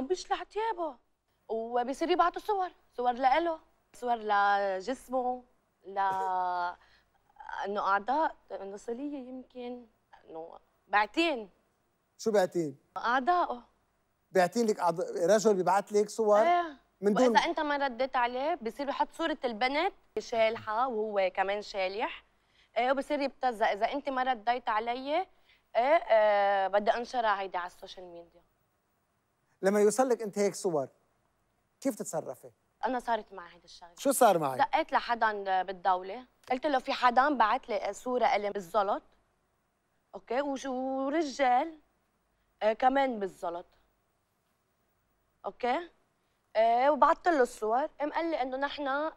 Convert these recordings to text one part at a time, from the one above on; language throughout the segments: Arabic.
مش ثيابه وبيصير يبعتوا صور صور لإله صور لجسمه ل انه اعضاء نصليه يمكن انه بعتين شو بعتين؟ اعضائه بعتين لك أعضاء رجل بيبعت لك صور ايه من دون واذا انت ما رديت عليه بصير يحط صوره البنت شالحه وهو كمان شالح ايه وبصير يبتزها اذا انت ما رديت علي ايه, إيه بدي انشرها هيدي على السوشيال ميديا لما يوصل لك انت هيك صور كيف تتصرفي؟ انا صارت معي هيدي الشغله شو صار معك؟ دقيت لحدا بالدوله قلت له في حدا بعت لي صوره الي بالزلط اوكي ورجال آه كمان بالزلط اوكي آه وبعثت له الصور قام قال لي انه نحن آه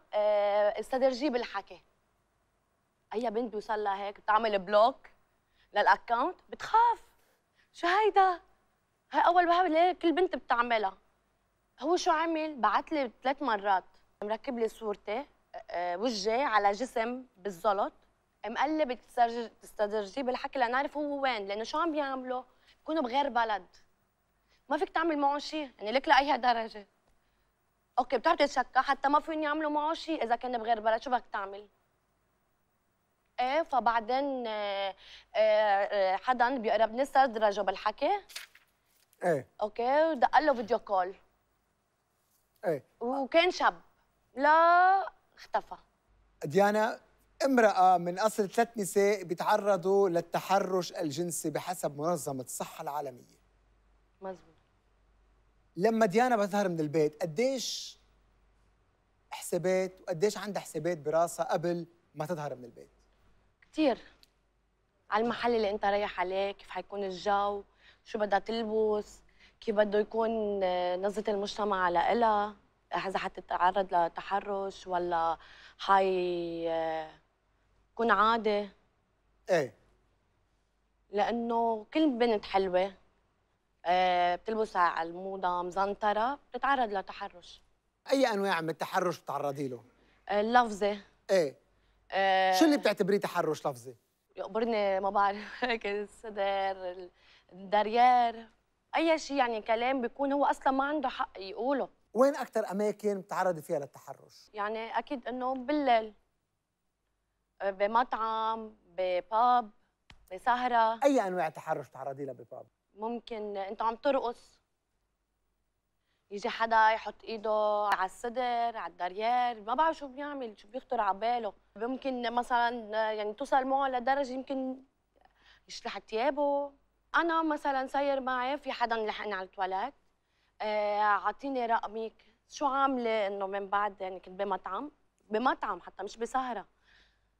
استدرجيه بالحكي اي بنت بيوصل لها هيك بتعمل بلوك للاكونت بتخاف شو هيدا هاي اول وهله كل بنت بتعملها هو شو عمل بعت لي ثلاث مرات مركب لي صورتي وجهي على جسم بالزلط مقلب تستدرجيه بالحكي لنعرف هو وين لانه شو عم بيعملوا بكونوا بغير بلد ما فيك تعمل معه شيء يعني لك لاي درجه اوكي بتعرف تتشكى حتى ما فيهم يعملوا معه شيء اذا كان بغير بلد شو بدك تعمل ايه فبعدين حدا بيقرب نستدرجه بالحكي ايه اوكي ودق له فيديو كول ايه وكان شاب لا اختفى ديانا امرأة من أصل ثلاث نساء بيتعرضوا للتحرش الجنسي بحسب منظمة الصحة العالمية مزبوط لما ديانا بتظهر من البيت قديش حسابات وقديش عندها حسابات براسها قبل ما تظهر من البيت؟ كثير على المحل اللي انت رايح عليه كيف حيكون الجو شو بدها تلبس كيف بده يكون آه، نظرة المجتمع على إذا حتتعرض لتحرش ولا حي آه، تكون عادي ايه لأنه كل بنت حلوة آه، بتلبس على الموضة مزنطرة بتتعرض لتحرش أي أنواع من التحرش بتتعرضي له؟ اللفظي ايه, إيه. شو اللي بتعتبريه تحرش لفظي؟ يقبرني ما بعرف هيك الصدر الدريار اي شيء يعني كلام بيكون هو اصلا ما عنده حق يقوله وين اكثر اماكن بتعرضي فيها للتحرش يعني اكيد انه بالليل بمطعم بباب بسهره اي انواع تحرش بتعرضي لها بباب ممكن انت عم ترقص يجي حدا يحط ايده على الصدر على الدريال ما بعرف شو بيعمل شو بيخطر على باله ممكن مثلا يعني توصل معه لدرجه يمكن يشلح ثيابه انا مثلا صاير معي في حدا لحقني على التواليت اعطيني آه رقمك شو عامله انه من بعد يعني كنت بمطعم بمطعم حتى مش بسهره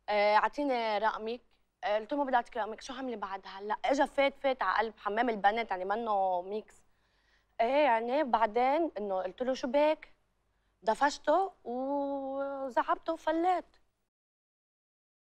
اعطيني آه رقمك آه، قلت له ما بدي اعطيك رقمك شو عامله بعد هلا اجى فات فات على قلب حمام البنات يعني منه ميكس ايه يعني بعدين انه قلت له شو بك دفشته وزعبته وفليت